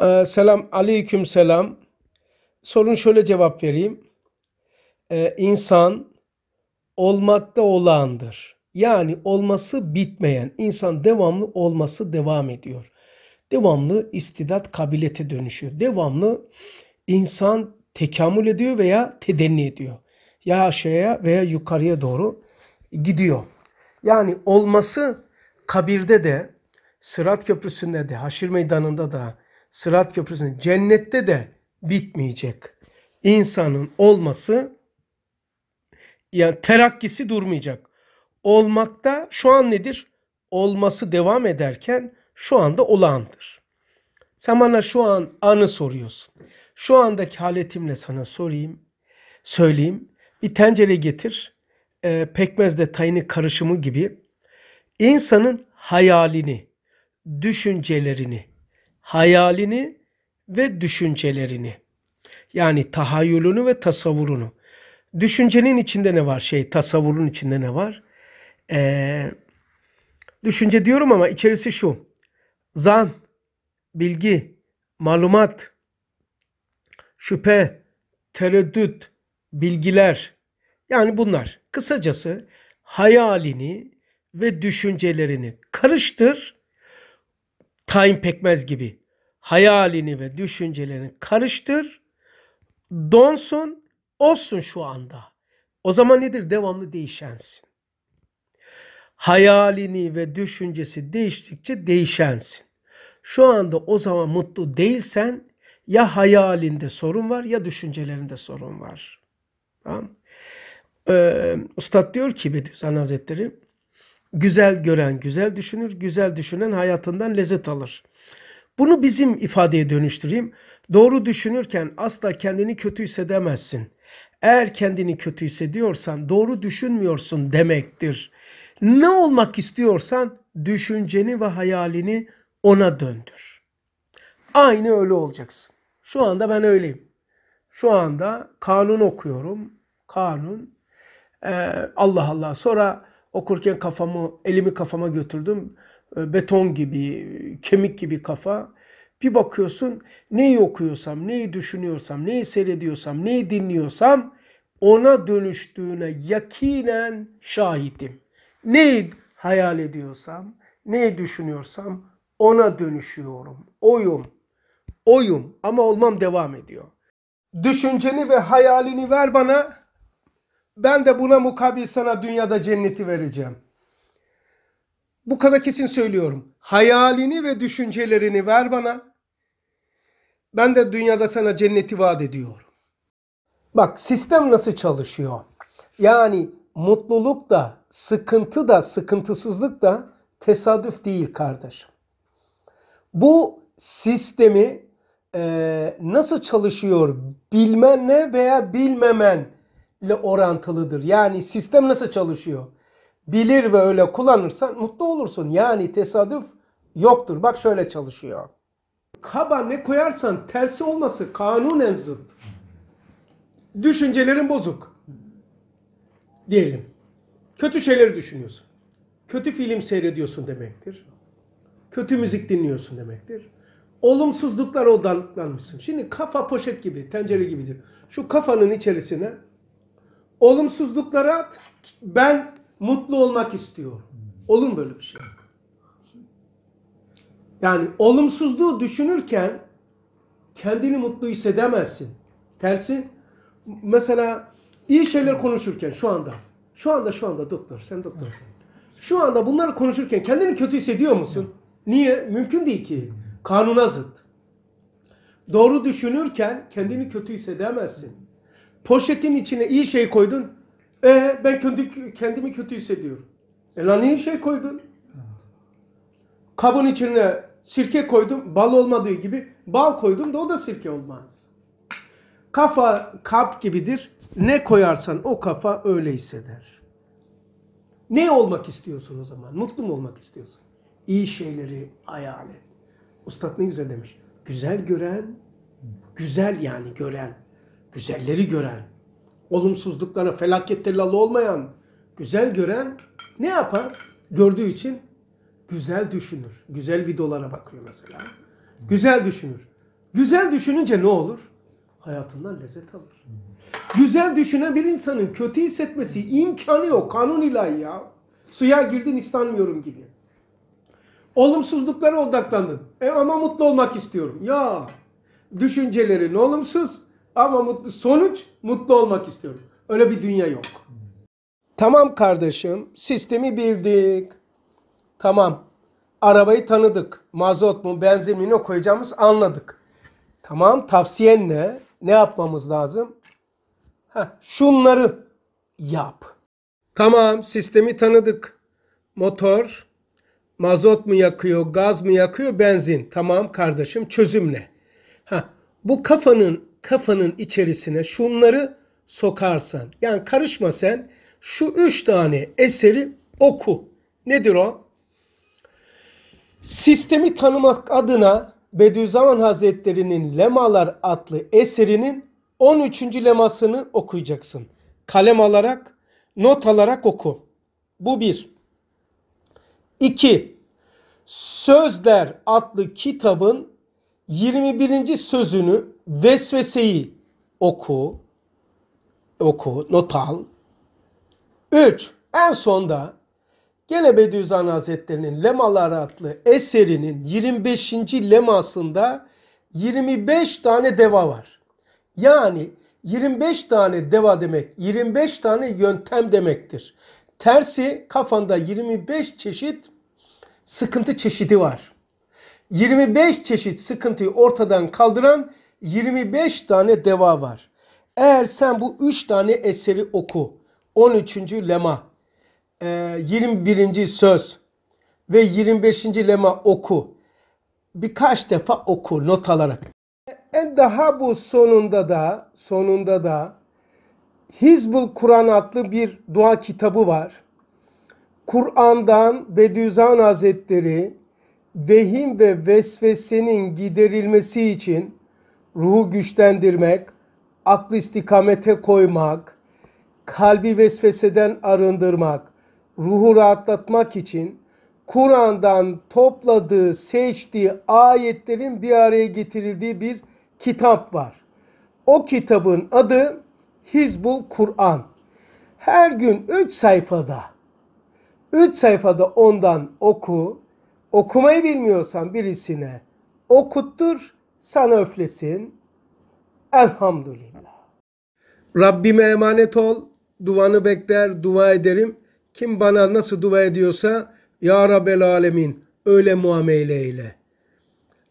Ee, selam, aleyküm selam. Sorun şöyle cevap vereyim. Ee, insan olmakta olandır. Yani olması bitmeyen, insan devamlı olması devam ediyor. Devamlı istidat kabilete dönüşüyor. Devamlı insan tekamül ediyor veya tedenni ediyor. Ya aşağıya veya yukarıya doğru gidiyor. Yani olması kabirde de, Sırat Köprüsü'nde de, Haşir Meydanı'nda da, Sırat köprüsünün cennette de bitmeyecek insanın olması yani terakkisi durmayacak. Olmakta şu an nedir? Olması devam ederken şu anda olağandır. Sen bana şu an anı soruyorsun. Şu andaki haletimle sana sorayım, söyleyeyim. Bir tencere getir, e, pekmezle tayını karışımı gibi insanın hayalini, düşüncelerini, hayalini ve düşüncelerini. Yani tahayyülünü ve tasavvurunu. Düşüncenin içinde ne var? Şey, tasavvurun içinde ne var? Ee, düşünce diyorum ama içerisi şu. Zan, bilgi, malumat, şüphe, tereddüt, bilgiler. Yani bunlar. Kısacası hayalini ve düşüncelerini karıştır tayin pekmez gibi hayalini ve düşüncelerini karıştır. Donsun, olsun şu anda. O zaman nedir? Devamlı değişensin. Hayalini ve düşüncesi değiştikçe değişensin. Şu anda o zaman mutlu değilsen ya hayalinde sorun var ya düşüncelerinde sorun var. Tamam. Ee, Üstad diyor ki Bediüzzaman Hazretleri Güzel gören güzel düşünür, güzel düşünen hayatından lezzet alır. Bunu bizim ifadeye dönüştüreyim. Doğru düşünürken asla kendini kötü hissedemezsin. Eğer kendini kötü hissediyorsan doğru düşünmüyorsun demektir. Ne olmak istiyorsan düşünceni ve hayalini ona döndür. Aynı öyle olacaksın. Şu anda ben öyleyim. Şu anda kanun okuyorum. Kanun. Ee, Allah Allah. Sonra Okurken kafamı, elimi kafama götürdüm. Ee, beton gibi, kemik gibi kafa. Bir bakıyorsun neyi okuyorsam, neyi düşünüyorsam, neyi seyrediyorsam, neyi dinliyorsam ona dönüştüğüne yakinen şahidim. Neyi hayal ediyorsam, neyi düşünüyorsam ona dönüşüyorum. Oyum. Oyum ama olmam devam ediyor. Düşünceni ve hayalini ver bana ben de buna mukabil sana dünyada cenneti vereceğim. Bu kadar kesin söylüyorum. Hayalini ve düşüncelerini ver bana. Ben de dünyada sana cenneti vaat ediyorum. Bak sistem nasıl çalışıyor? Yani mutluluk da, sıkıntı da, sıkıntısızlık da tesadüf değil kardeşim. Bu sistemi e, nasıl çalışıyor bilmenle veya bilmemen ile orantılıdır. Yani sistem nasıl çalışıyor? Bilir ve öyle kullanırsan mutlu olursun. Yani tesadüf yoktur. Bak şöyle çalışıyor. Kaba ne koyarsan tersi olması kanunen zıt. Düşüncelerin bozuk. Diyelim. Kötü şeyleri düşünüyorsun. Kötü film seyrediyorsun demektir. Kötü müzik dinliyorsun demektir. Olumsuzluklar odaklanmışsın. Şimdi kafa poşet gibi, tencere gibidir. Şu kafanın içerisine olumsuzluklara at. Ben mutlu olmak istiyorum. Olur mu böyle bir şey? Yani olumsuzluğu düşünürken kendini mutlu hissedemezsin. Tersi mesela iyi şeyler konuşurken şu anda şu anda şu anda doktor sen doktor. Şu anda bunları konuşurken kendini kötü hissediyor musun? Niye? Mümkün değil ki. Kanuna zıt. Doğru düşünürken kendini kötü hissedemezsin. Poşetin içine iyi şey koydun. E ben kendi, kendimi kötü hissediyorum. E lan iyi şey koydun. Kabın içine sirke koydum. Bal olmadığı gibi bal koydum da o da sirke olmaz. Kafa kap gibidir. Ne koyarsan o kafa öyle hisseder. Ne olmak istiyorsun o zaman? Mutlu mu olmak istiyorsun? İyi şeyleri hayal et. Ustad ne güzel demiş. Güzel gören, güzel yani gören güzelleri gören, olumsuzluklara, felaketlerle olmayan, güzel gören ne yapar? Gördüğü için güzel düşünür. Güzel videolara bakıyor mesela. Güzel düşünür. Güzel düşününce ne olur? Hayatından lezzet alır. Güzel düşünen bir insanın kötü hissetmesi imkanı yok. Kanun ilahi ya. Suya girdin istanmıyorum gibi. Olumsuzluklara odaklandın. E ama mutlu olmak istiyorum. Ya düşüncelerin olumsuz. Ama mutlu, sonuç mutlu olmak istiyorum. Öyle bir dünya yok. Tamam kardeşim, sistemi bildik. Tamam. Arabayı tanıdık. Mazot mu, benzin mi ne koyacağımız anladık. Tamam, tavsiyen ne? Ne yapmamız lazım? Heh, şunları yap. Tamam, sistemi tanıdık. Motor, mazot mu yakıyor, gaz mı yakıyor, benzin. Tamam kardeşim, çözüm ne? Heh, bu kafanın kafanın içerisine şunları sokarsan. Yani karışma sen. Şu üç tane eseri oku. Nedir o? Sistemi tanımak adına Bediüzzaman Hazretleri'nin Lemalar adlı eserinin 13. lemasını okuyacaksın. Kalem alarak, not alarak oku. Bu bir. İki. Sözler adlı kitabın 21. sözünü vesveseyi oku, oku, not al. 3. En sonda gene Bediüzzaman Hazretleri'nin Lemalar adlı eserinin 25. lemasında 25 tane deva var. Yani 25 tane deva demek 25 tane yöntem demektir. Tersi kafanda 25 çeşit sıkıntı çeşidi var. 25 çeşit sıkıntıyı ortadan kaldıran 25 tane deva var. Eğer sen bu 3 tane eseri oku, 13. lema, 21. Ee, söz ve 25. lema oku. Birkaç defa oku not alarak. En daha bu sonunda da sonunda da Hizbul Kur'an adlı bir dua kitabı var. Kur'an'dan Bediüzzaman Hazretleri vehim ve vesvesenin giderilmesi için ruhu güçlendirmek, aklı istikamete koymak, kalbi vesveseden arındırmak, ruhu rahatlatmak için Kur'an'dan topladığı, seçtiği ayetlerin bir araya getirildiği bir kitap var. O kitabın adı Hizbul Kur'an. Her gün 3 sayfada, 3 sayfada ondan oku, Okumayı bilmiyorsan birisine okuttur, sana öflesin. Elhamdülillah. Rabbime emanet ol, duvanı bekler, dua ederim. Kim bana nasıl dua ediyorsa Ya Rabbel Alemin öyle muamele eyle.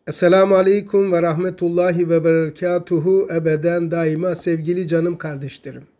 Esselamu Aleyküm ve Rahmetullahi ve Berekatuhu ebeden daima sevgili canım kardeşlerim.